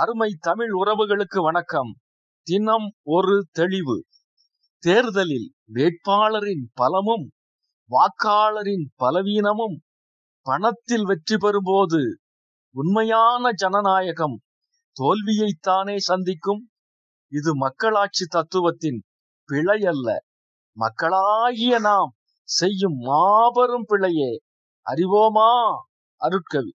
அருமை தமிழ் உறவுகளுக்கு வணக்கம் தினம் ஒரு தெளிவு தேர்தலில் வேட்பாளரின் பலமும் வாக்காளரின் பலவீனமும் பணத்தில் வெற்றி பெறும்போது உண்மையான ஜனநாயகம் தோல்வியைத்தானே சந்திக்கும் இது மக்களாட்சி தத்துவத்தின் பிழை அல்ல மக்களாகிய நாம் செய்யும் மாபெரும் பிழையே அறிவோமா அருட்கவி